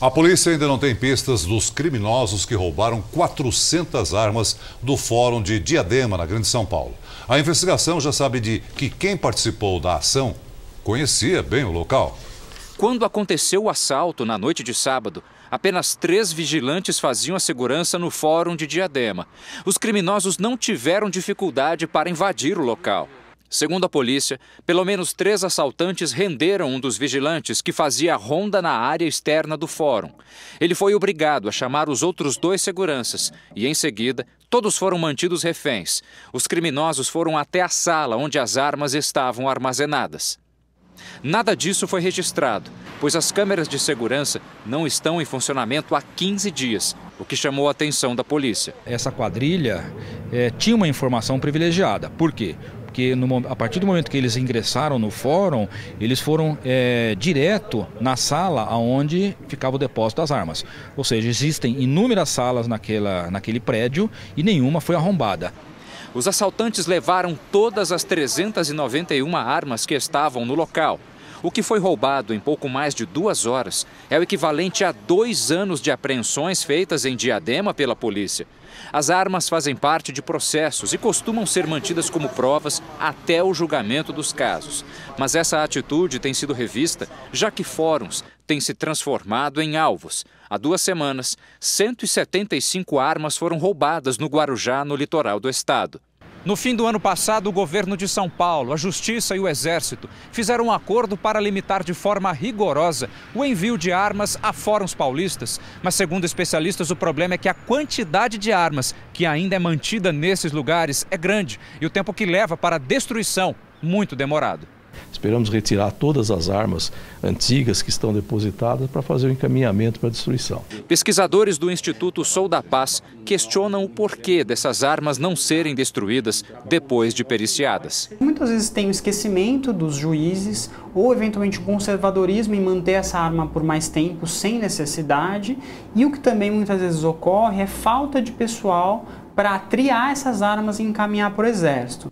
A polícia ainda não tem pistas dos criminosos que roubaram 400 armas do Fórum de Diadema, na Grande São Paulo. A investigação já sabe de que quem participou da ação conhecia bem o local. Quando aconteceu o assalto na noite de sábado, apenas três vigilantes faziam a segurança no Fórum de Diadema. Os criminosos não tiveram dificuldade para invadir o local. Segundo a polícia, pelo menos três assaltantes renderam um dos vigilantes que fazia ronda na área externa do fórum. Ele foi obrigado a chamar os outros dois seguranças e, em seguida, todos foram mantidos reféns. Os criminosos foram até a sala onde as armas estavam armazenadas. Nada disso foi registrado, pois as câmeras de segurança não estão em funcionamento há 15 dias, o que chamou a atenção da polícia. Essa quadrilha é, tinha uma informação privilegiada. Por quê? porque no, a partir do momento que eles ingressaram no fórum, eles foram é, direto na sala aonde ficava o depósito das armas. Ou seja, existem inúmeras salas naquela, naquele prédio e nenhuma foi arrombada. Os assaltantes levaram todas as 391 armas que estavam no local. O que foi roubado em pouco mais de duas horas é o equivalente a dois anos de apreensões feitas em Diadema pela polícia. As armas fazem parte de processos e costumam ser mantidas como provas até o julgamento dos casos. Mas essa atitude tem sido revista, já que fóruns têm se transformado em alvos. Há duas semanas, 175 armas foram roubadas no Guarujá, no litoral do estado. No fim do ano passado, o governo de São Paulo, a Justiça e o Exército fizeram um acordo para limitar de forma rigorosa o envio de armas a fóruns paulistas. Mas, segundo especialistas, o problema é que a quantidade de armas que ainda é mantida nesses lugares é grande e o tempo que leva para a destruição muito demorado. Esperamos retirar todas as armas antigas que estão depositadas para fazer o encaminhamento para a destruição. Pesquisadores do Instituto Sou da Paz questionam o porquê dessas armas não serem destruídas depois de periciadas. Muitas vezes tem o esquecimento dos juízes ou eventualmente o conservadorismo em manter essa arma por mais tempo sem necessidade. E o que também muitas vezes ocorre é falta de pessoal para triar essas armas e encaminhar para o exército.